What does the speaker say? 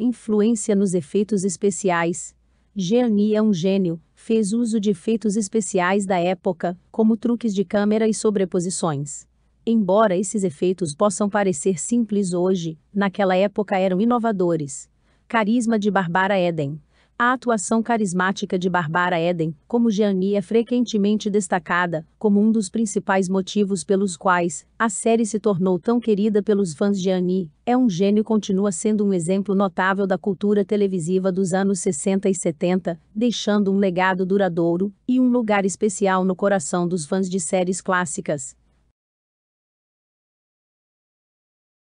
Influência nos efeitos especiais. Gerny é um gênio, fez uso de efeitos especiais da época, como truques de câmera e sobreposições. Embora esses efeitos possam parecer simples hoje, naquela época eram inovadores. Carisma de Barbara Eden a atuação carismática de Barbara Eden, como Jeannie é frequentemente destacada como um dos principais motivos pelos quais a série se tornou tão querida pelos fãs. Gianni é um gênio e continua sendo um exemplo notável da cultura televisiva dos anos 60 e 70, deixando um legado duradouro e um lugar especial no coração dos fãs de séries clássicas.